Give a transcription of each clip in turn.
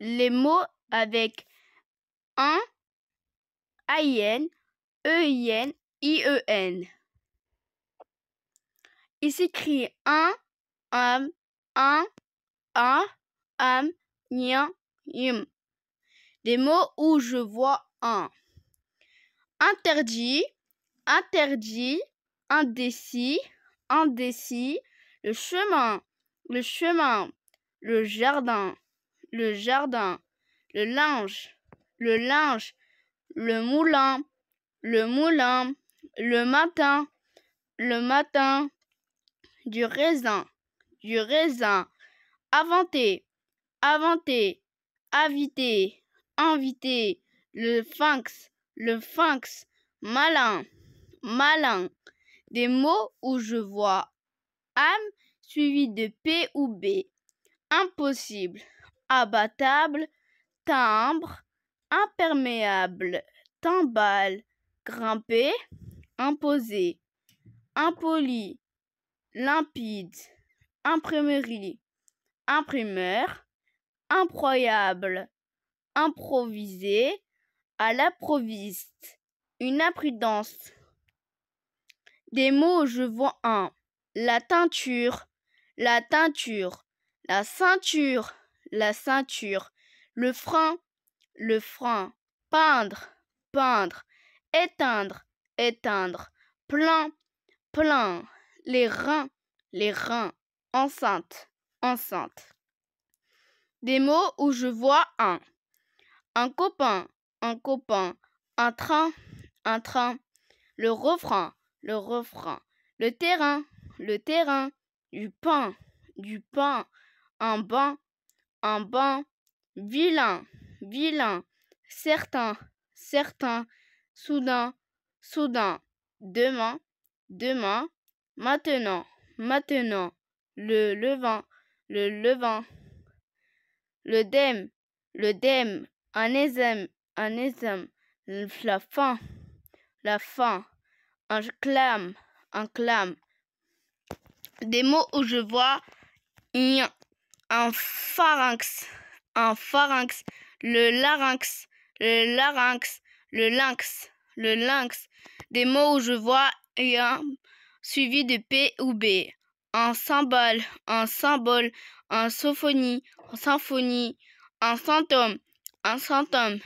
les mots avec un AIN, EIN, IEN. Il s'écrit un, un, un, un, un, nien, yum. Des mots où je vois un. Interdit, interdit, indécis, indécis, le chemin, le chemin, le jardin le jardin, le linge, le linge, le moulin, le moulin, le matin, le matin, du raisin, du raisin, aventer aventer inviter inviter, le sphinx, le sphinx, malin, malin, des mots où je vois âme suivi de P ou B, impossible abattable, timbre, imperméable, timbale, grimper, imposé, impoli, limpide, imprimerie, imprimeur, improyable, improvisé, à l'improviste, une imprudence. Des mots, je vois un. La teinture, la teinture, la ceinture la ceinture. Le frein, le frein. Peindre, peindre. Éteindre, éteindre. Plein, plein. Les reins, les reins. Enceinte, enceinte. Des mots où je vois un. Un copain, un copain. Un train, un train. Le refrain, le refrain. Le terrain, le terrain. Du pain, du pain. Un bain, un banc, vilain, vilain, certain, certain, soudain, soudain, demain, demain, maintenant, maintenant, le levant, le levant. le dème, le dème, un ésème, un ésème, la fin, la fin, un clame, un clame. Des mots où je vois, un pharynx, un pharynx, le larynx, le larynx, le lynx, le lynx. Des mots où je vois un suivi de P ou B. Un symbole, un symbole, un symphonie, en symphonie, un symptôme, un symptôme,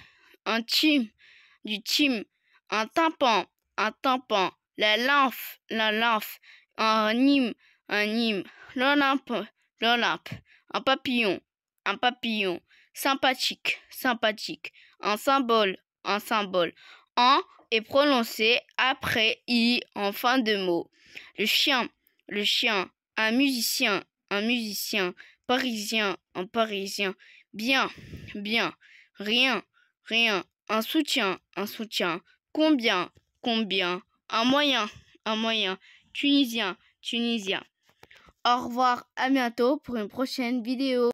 un thym, du thym, un tympan, un tympan, la lymphe, la lymphe, un hymne, un hymne, l'olympe, l'olympe. Un papillon, un papillon. Sympathique, sympathique. Un symbole, un symbole. En est prononcé après i en fin de mot. Le chien, le chien. Un musicien, un musicien. Parisien, un parisien. Bien, bien. Rien, rien. Un soutien, un soutien. Combien, combien. Un moyen, un moyen. Tunisien, tunisien. Au revoir, à bientôt pour une prochaine vidéo.